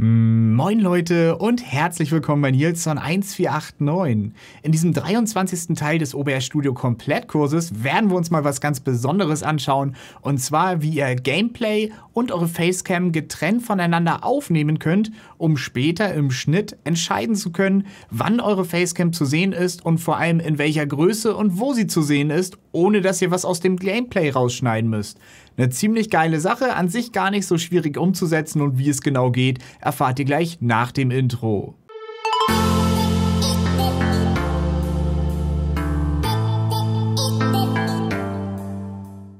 Moin Leute und herzlich willkommen bei Nilsson 1489. In diesem 23. Teil des OBR Studio Komplettkurses werden wir uns mal was ganz Besonderes anschauen und zwar wie ihr Gameplay und eure Facecam getrennt voneinander aufnehmen könnt, um später im Schnitt entscheiden zu können, wann eure Facecam zu sehen ist und vor allem in welcher Größe und wo sie zu sehen ist, ohne dass ihr was aus dem Gameplay rausschneiden müsst. Eine ziemlich geile Sache, an sich gar nicht so schwierig umzusetzen und wie es genau geht, erfahrt ihr gleich nach dem Intro.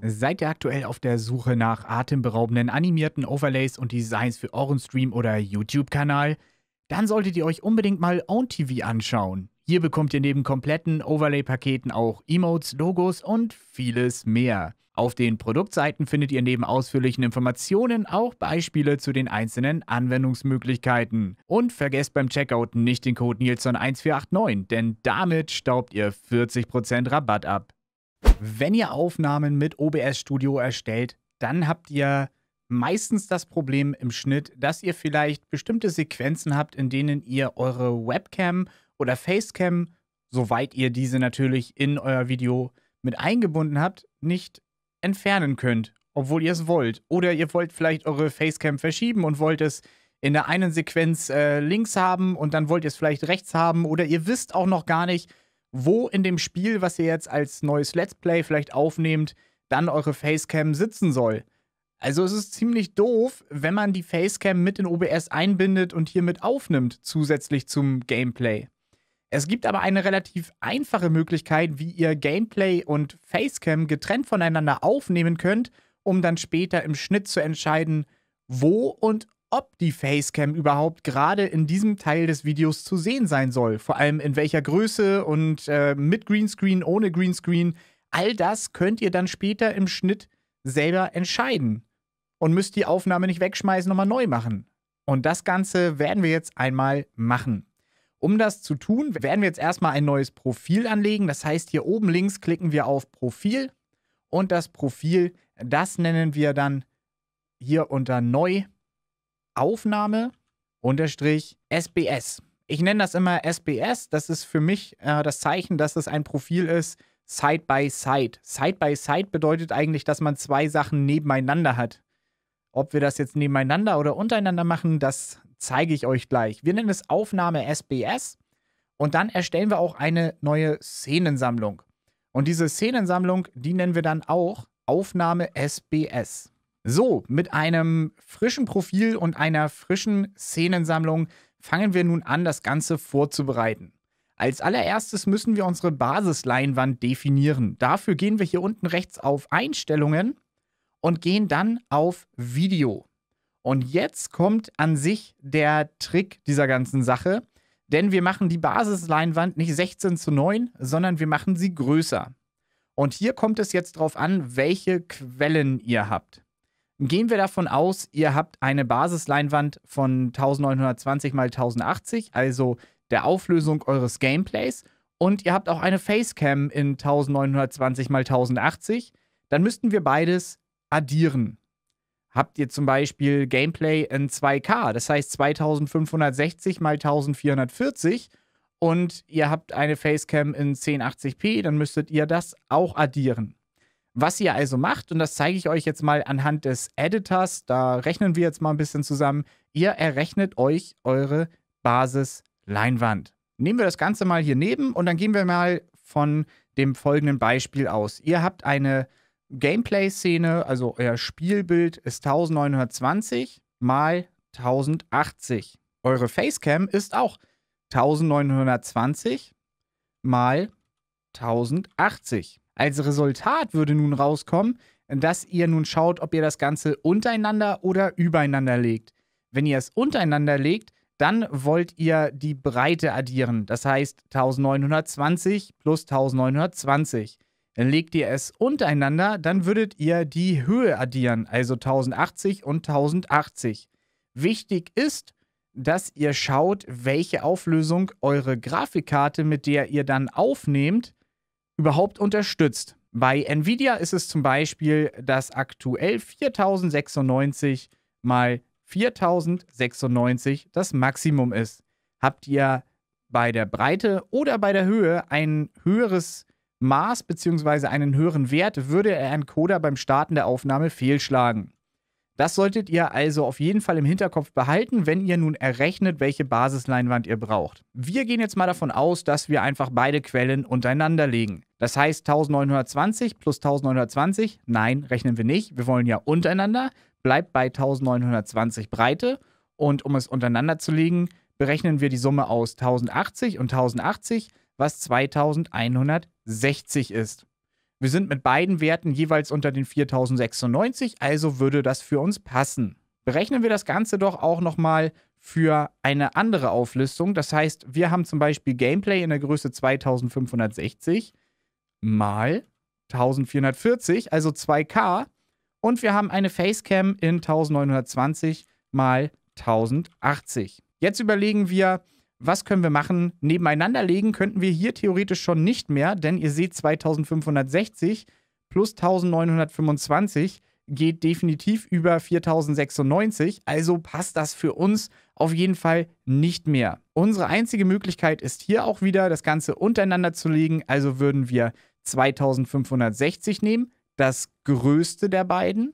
Seid ihr aktuell auf der Suche nach atemberaubenden animierten Overlays und Designs für euren Stream oder YouTube-Kanal? Dann solltet ihr euch unbedingt mal OwnTV anschauen. Hier bekommt ihr neben kompletten Overlay-Paketen auch Emotes, Logos und vieles mehr. Auf den Produktseiten findet ihr neben ausführlichen Informationen auch Beispiele zu den einzelnen Anwendungsmöglichkeiten. Und vergesst beim Checkout nicht den Code Nilsson1489, denn damit staubt ihr 40% Rabatt ab. Wenn ihr Aufnahmen mit OBS Studio erstellt, dann habt ihr meistens das Problem im Schnitt, dass ihr vielleicht bestimmte Sequenzen habt, in denen ihr eure Webcam oder Facecam, soweit ihr diese natürlich in euer Video mit eingebunden habt, nicht entfernen könnt, obwohl ihr es wollt. Oder ihr wollt vielleicht eure Facecam verschieben und wollt es in der einen Sequenz äh, links haben und dann wollt ihr es vielleicht rechts haben oder ihr wisst auch noch gar nicht, wo in dem Spiel, was ihr jetzt als neues Let's Play vielleicht aufnehmt, dann eure Facecam sitzen soll. Also es ist ziemlich doof, wenn man die Facecam mit in OBS einbindet und hiermit aufnimmt, zusätzlich zum Gameplay. Es gibt aber eine relativ einfache Möglichkeit, wie ihr Gameplay und Facecam getrennt voneinander aufnehmen könnt, um dann später im Schnitt zu entscheiden, wo und ob die Facecam überhaupt gerade in diesem Teil des Videos zu sehen sein soll. Vor allem in welcher Größe und äh, mit Greenscreen, ohne Greenscreen. All das könnt ihr dann später im Schnitt selber entscheiden und müsst die Aufnahme nicht wegschmeißen, nochmal neu machen. Und das Ganze werden wir jetzt einmal machen. Um das zu tun, werden wir jetzt erstmal ein neues Profil anlegen. Das heißt, hier oben links klicken wir auf Profil und das Profil, das nennen wir dann hier unter Neu Aufnahme unterstrich SBS. Ich nenne das immer SBS. Das ist für mich äh, das Zeichen, dass es ein Profil ist, Side by Side. Side by Side bedeutet eigentlich, dass man zwei Sachen nebeneinander hat. Ob wir das jetzt nebeneinander oder untereinander machen, das zeige ich euch gleich. Wir nennen es Aufnahme SBS und dann erstellen wir auch eine neue Szenensammlung. Und diese Szenensammlung, die nennen wir dann auch Aufnahme SBS. So, mit einem frischen Profil und einer frischen Szenensammlung fangen wir nun an, das Ganze vorzubereiten. Als allererstes müssen wir unsere Basisleinwand definieren. Dafür gehen wir hier unten rechts auf Einstellungen und gehen dann auf Video. Und jetzt kommt an sich der Trick dieser ganzen Sache, denn wir machen die Basisleinwand nicht 16 zu 9, sondern wir machen sie größer. Und hier kommt es jetzt darauf an, welche Quellen ihr habt. Gehen wir davon aus, ihr habt eine Basisleinwand von 1920 x 1080, also der Auflösung eures Gameplays, und ihr habt auch eine Facecam in 1920 x 1080, dann müssten wir beides addieren. Habt ihr zum Beispiel Gameplay in 2K, das heißt 2560 mal 1440 und ihr habt eine Facecam in 1080p, dann müsstet ihr das auch addieren. Was ihr also macht, und das zeige ich euch jetzt mal anhand des Editors, da rechnen wir jetzt mal ein bisschen zusammen, ihr errechnet euch eure Basis-Leinwand. Nehmen wir das Ganze mal hier neben und dann gehen wir mal von dem folgenden Beispiel aus. Ihr habt eine Gameplay-Szene, also euer Spielbild ist 1920 mal 1080. Eure Facecam ist auch 1920 mal 1080. Als Resultat würde nun rauskommen, dass ihr nun schaut, ob ihr das Ganze untereinander oder übereinander legt. Wenn ihr es untereinander legt, dann wollt ihr die Breite addieren, das heißt 1920 plus 1920 legt ihr es untereinander, dann würdet ihr die Höhe addieren, also 1080 und 1080. Wichtig ist, dass ihr schaut, welche Auflösung eure Grafikkarte, mit der ihr dann aufnehmt, überhaupt unterstützt. Bei Nvidia ist es zum Beispiel das aktuell 4096 mal 4096 das Maximum ist. Habt ihr bei der Breite oder bei der Höhe ein höheres Maß bzw. einen höheren Wert würde er der Coder beim Starten der Aufnahme fehlschlagen. Das solltet ihr also auf jeden Fall im Hinterkopf behalten, wenn ihr nun errechnet, welche Basisleinwand ihr braucht. Wir gehen jetzt mal davon aus, dass wir einfach beide Quellen untereinander legen. Das heißt 1920 plus 1920, nein, rechnen wir nicht, wir wollen ja untereinander, bleibt bei 1920 Breite und um es untereinander zu legen, berechnen wir die Summe aus 1080 und 1080 was 2160 ist. Wir sind mit beiden Werten jeweils unter den 4096, also würde das für uns passen. Berechnen wir das Ganze doch auch nochmal für eine andere Auflistung. Das heißt, wir haben zum Beispiel Gameplay in der Größe 2560 mal 1440, also 2K. Und wir haben eine Facecam in 1920 mal 1080. Jetzt überlegen wir, was können wir machen? Nebeneinander legen könnten wir hier theoretisch schon nicht mehr, denn ihr seht 2560 plus 1925 geht definitiv über 4096, also passt das für uns auf jeden Fall nicht mehr. Unsere einzige Möglichkeit ist hier auch wieder, das Ganze untereinander zu legen, also würden wir 2560 nehmen, das größte der beiden,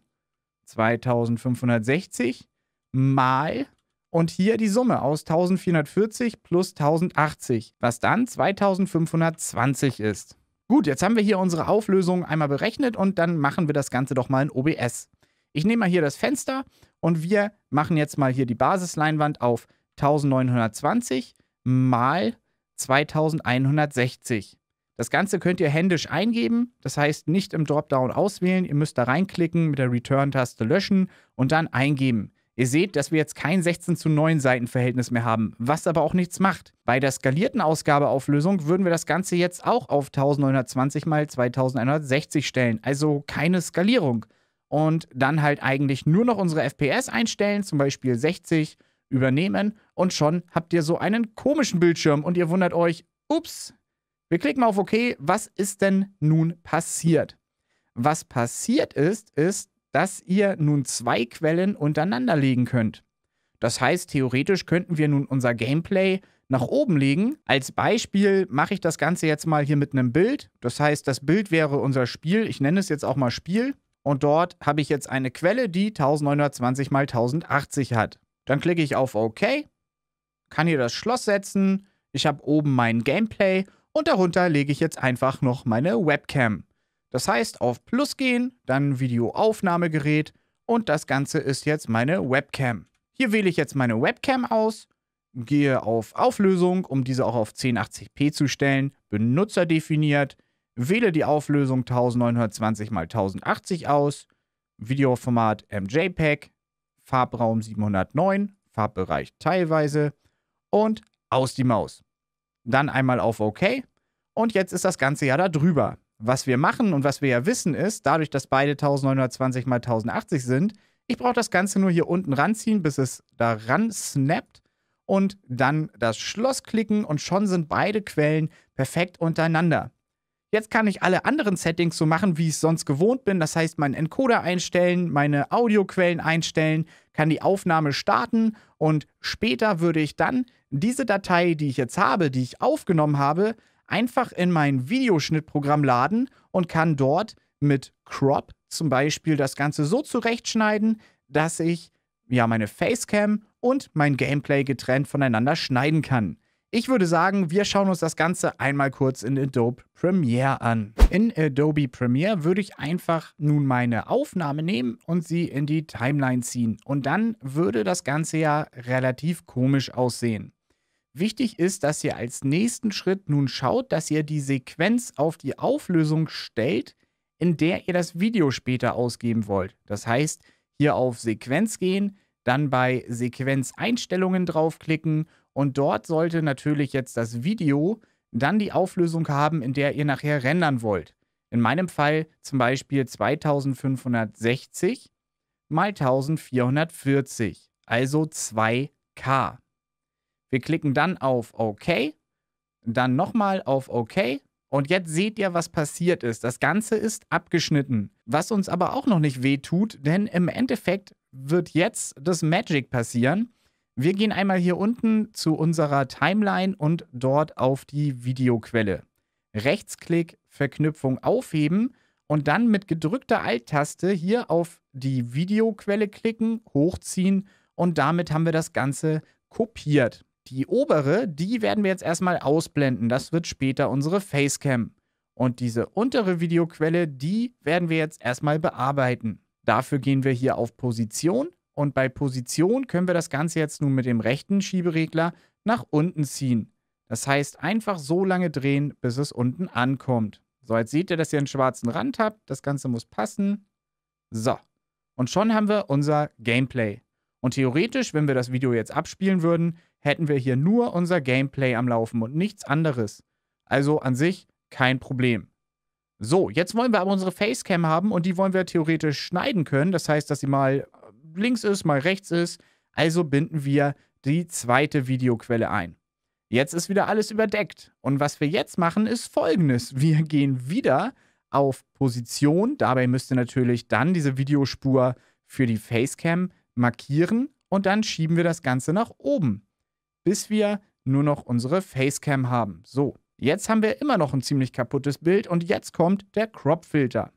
2560 mal und hier die Summe aus 1440 plus 1080, was dann 2520 ist. Gut, jetzt haben wir hier unsere Auflösung einmal berechnet und dann machen wir das Ganze doch mal in OBS. Ich nehme mal hier das Fenster und wir machen jetzt mal hier die Basisleinwand auf 1920 mal 2160. Das Ganze könnt ihr händisch eingeben, das heißt nicht im Dropdown auswählen, ihr müsst da reinklicken, mit der Return-Taste löschen und dann eingeben. Ihr seht, dass wir jetzt kein 16 zu 9 Seitenverhältnis mehr haben, was aber auch nichts macht. Bei der skalierten Ausgabeauflösung würden wir das Ganze jetzt auch auf 1920 mal 2160 stellen, also keine Skalierung. Und dann halt eigentlich nur noch unsere FPS einstellen, zum Beispiel 60, übernehmen und schon habt ihr so einen komischen Bildschirm und ihr wundert euch, ups, wir klicken auf OK, was ist denn nun passiert? Was passiert ist, ist, dass ihr nun zwei Quellen untereinander legen könnt. Das heißt, theoretisch könnten wir nun unser Gameplay nach oben legen. Als Beispiel mache ich das Ganze jetzt mal hier mit einem Bild. Das heißt, das Bild wäre unser Spiel. Ich nenne es jetzt auch mal Spiel. Und dort habe ich jetzt eine Quelle, die 1920 x 1080 hat. Dann klicke ich auf OK, kann hier das Schloss setzen. Ich habe oben mein Gameplay und darunter lege ich jetzt einfach noch meine Webcam. Das heißt, auf Plus gehen, dann Videoaufnahmegerät und das Ganze ist jetzt meine Webcam. Hier wähle ich jetzt meine Webcam aus, gehe auf Auflösung, um diese auch auf 1080p zu stellen, Benutzer definiert, wähle die Auflösung 1920 x 1080 aus, Videoformat MJPEG, Farbraum 709, Farbbereich teilweise und aus die Maus. Dann einmal auf OK und jetzt ist das Ganze ja da drüber was wir machen und was wir ja wissen ist, dadurch, dass beide 1920 mal 1080 sind, ich brauche das Ganze nur hier unten ranziehen, bis es da ran snappt und dann das Schloss klicken und schon sind beide Quellen perfekt untereinander. Jetzt kann ich alle anderen Settings so machen, wie ich es sonst gewohnt bin. Das heißt, meinen Encoder einstellen, meine Audioquellen einstellen, kann die Aufnahme starten und später würde ich dann diese Datei, die ich jetzt habe, die ich aufgenommen habe, einfach in mein Videoschnittprogramm laden und kann dort mit Crop zum Beispiel das Ganze so zurechtschneiden, dass ich ja meine Facecam und mein Gameplay getrennt voneinander schneiden kann. Ich würde sagen, wir schauen uns das Ganze einmal kurz in Adobe Premiere an. In Adobe Premiere würde ich einfach nun meine Aufnahme nehmen und sie in die Timeline ziehen. Und dann würde das Ganze ja relativ komisch aussehen. Wichtig ist, dass ihr als nächsten Schritt nun schaut, dass ihr die Sequenz auf die Auflösung stellt, in der ihr das Video später ausgeben wollt. Das heißt, hier auf Sequenz gehen, dann bei Sequenzeinstellungen draufklicken und dort sollte natürlich jetzt das Video dann die Auflösung haben, in der ihr nachher rendern wollt. In meinem Fall zum Beispiel 2560 mal 1440, also 2K. Wir klicken dann auf OK, dann nochmal auf OK und jetzt seht ihr, was passiert ist. Das Ganze ist abgeschnitten, was uns aber auch noch nicht wehtut, denn im Endeffekt wird jetzt das Magic passieren. Wir gehen einmal hier unten zu unserer Timeline und dort auf die Videoquelle. Rechtsklick, Verknüpfung aufheben und dann mit gedrückter Alt-Taste hier auf die Videoquelle klicken, hochziehen und damit haben wir das Ganze kopiert. Die obere, die werden wir jetzt erstmal ausblenden. Das wird später unsere Facecam. Und diese untere Videoquelle, die werden wir jetzt erstmal bearbeiten. Dafür gehen wir hier auf Position und bei Position können wir das Ganze jetzt nun mit dem rechten Schieberegler nach unten ziehen. Das heißt, einfach so lange drehen, bis es unten ankommt. So, jetzt seht ihr, dass ihr einen schwarzen Rand habt. Das Ganze muss passen. So. Und schon haben wir unser Gameplay. Und theoretisch, wenn wir das Video jetzt abspielen würden, hätten wir hier nur unser Gameplay am Laufen und nichts anderes. Also an sich kein Problem. So, jetzt wollen wir aber unsere Facecam haben und die wollen wir theoretisch schneiden können. Das heißt, dass sie mal äh, links ist, mal rechts ist. Also binden wir die zweite Videoquelle ein. Jetzt ist wieder alles überdeckt. Und was wir jetzt machen, ist folgendes. Wir gehen wieder auf Position. Dabei müsste natürlich dann diese Videospur für die Facecam markieren und dann schieben wir das Ganze nach oben, bis wir nur noch unsere Facecam haben. So, jetzt haben wir immer noch ein ziemlich kaputtes Bild und jetzt kommt der Crop-Filter.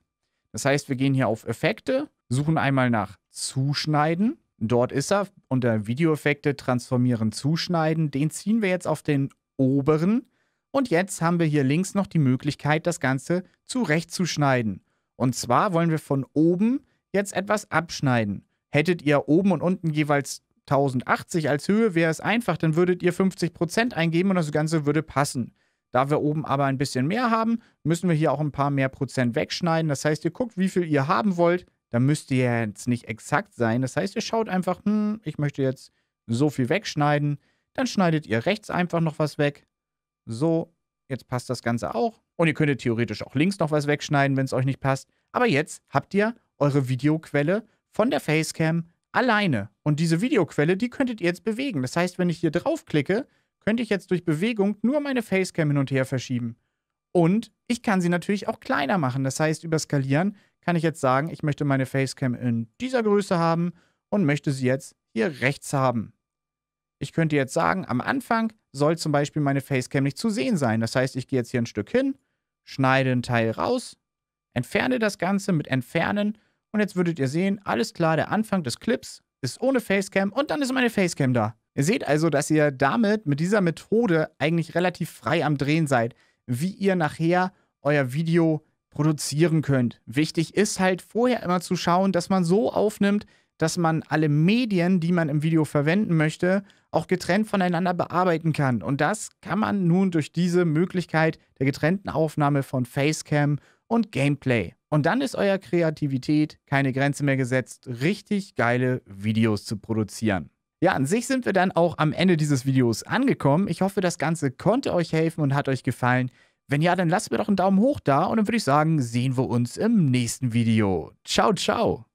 Das heißt, wir gehen hier auf Effekte, suchen einmal nach Zuschneiden. Dort ist er unter Videoeffekte transformieren, zuschneiden. Den ziehen wir jetzt auf den oberen. Und jetzt haben wir hier links noch die Möglichkeit, das Ganze zurechtzuschneiden. Und zwar wollen wir von oben jetzt etwas abschneiden. Hättet ihr oben und unten jeweils 1080 als Höhe, wäre es einfach, dann würdet ihr 50% eingeben und das Ganze würde passen. Da wir oben aber ein bisschen mehr haben, müssen wir hier auch ein paar mehr Prozent wegschneiden. Das heißt, ihr guckt, wie viel ihr haben wollt. Da müsst ihr jetzt nicht exakt sein. Das heißt, ihr schaut einfach, hm, ich möchte jetzt so viel wegschneiden. Dann schneidet ihr rechts einfach noch was weg. So, jetzt passt das Ganze auch. Und ihr könntet theoretisch auch links noch was wegschneiden, wenn es euch nicht passt. Aber jetzt habt ihr eure Videoquelle von der Facecam alleine. Und diese Videoquelle, die könntet ihr jetzt bewegen. Das heißt, wenn ich hier draufklicke, könnte ich jetzt durch Bewegung nur meine Facecam hin und her verschieben. Und ich kann sie natürlich auch kleiner machen. Das heißt, über Skalieren kann ich jetzt sagen, ich möchte meine Facecam in dieser Größe haben und möchte sie jetzt hier rechts haben. Ich könnte jetzt sagen, am Anfang soll zum Beispiel meine Facecam nicht zu sehen sein. Das heißt, ich gehe jetzt hier ein Stück hin, schneide ein Teil raus, entferne das Ganze mit Entfernen und jetzt würdet ihr sehen, alles klar, der Anfang des Clips ist ohne Facecam und dann ist meine Facecam da. Ihr seht also, dass ihr damit, mit dieser Methode eigentlich relativ frei am Drehen seid, wie ihr nachher euer Video produzieren könnt. Wichtig ist halt vorher immer zu schauen, dass man so aufnimmt, dass man alle Medien, die man im Video verwenden möchte, auch getrennt voneinander bearbeiten kann. Und das kann man nun durch diese Möglichkeit der getrennten Aufnahme von Facecam und Gameplay. Und dann ist euer Kreativität keine Grenze mehr gesetzt, richtig geile Videos zu produzieren. Ja, an sich sind wir dann auch am Ende dieses Videos angekommen. Ich hoffe, das Ganze konnte euch helfen und hat euch gefallen. Wenn ja, dann lasst mir doch einen Daumen hoch da und dann würde ich sagen, sehen wir uns im nächsten Video. Ciao, ciao.